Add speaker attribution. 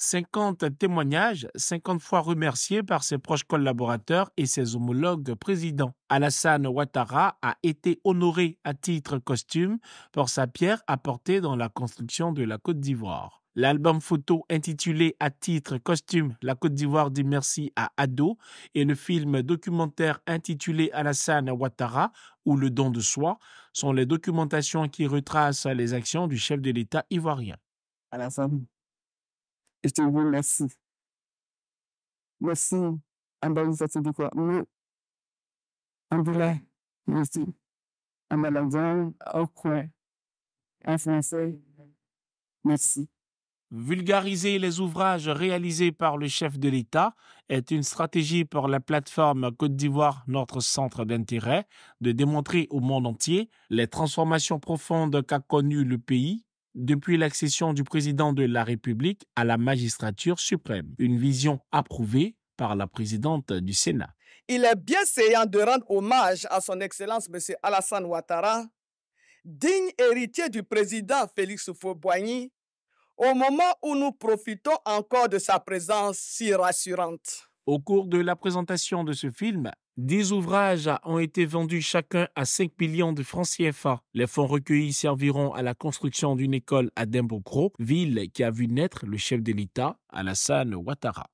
Speaker 1: 50 témoignages, 50 fois remerciés par ses proches collaborateurs et ses homologues présidents. Alassane Ouattara a été honoré à titre costume pour sa pierre apportée dans la construction de la Côte d'Ivoire. L'album photo intitulé à titre Costume La Côte d'Ivoire dit merci à Ado et le film documentaire intitulé Alassane Ouattara ou Le don de soi sont les documentations qui retracent les actions du chef de l'État ivoirien.
Speaker 2: Alassane je Merci, merci.
Speaker 1: merci. Vulgariser les ouvrages réalisés par le chef de l'État est une stratégie pour la plateforme Côte d'Ivoire, notre centre d'intérêt, de démontrer au monde entier les transformations profondes qu'a connues le pays depuis l'accession du président de la République à la magistrature suprême, une vision approuvée par la présidente du Sénat.
Speaker 2: Il est bien séant de rendre hommage à son Excellence M. Alassane Ouattara, digne héritier du président Félix Fauboigny, au moment où nous profitons encore de sa présence si rassurante.
Speaker 1: Au cours de la présentation de ce film, 10 ouvrages ont été vendus chacun à 5 millions de francs CFA. Les fonds recueillis serviront à la construction d'une école à Dembokro, ville qui a vu naître le chef de l'État,
Speaker 2: Alassane Ouattara.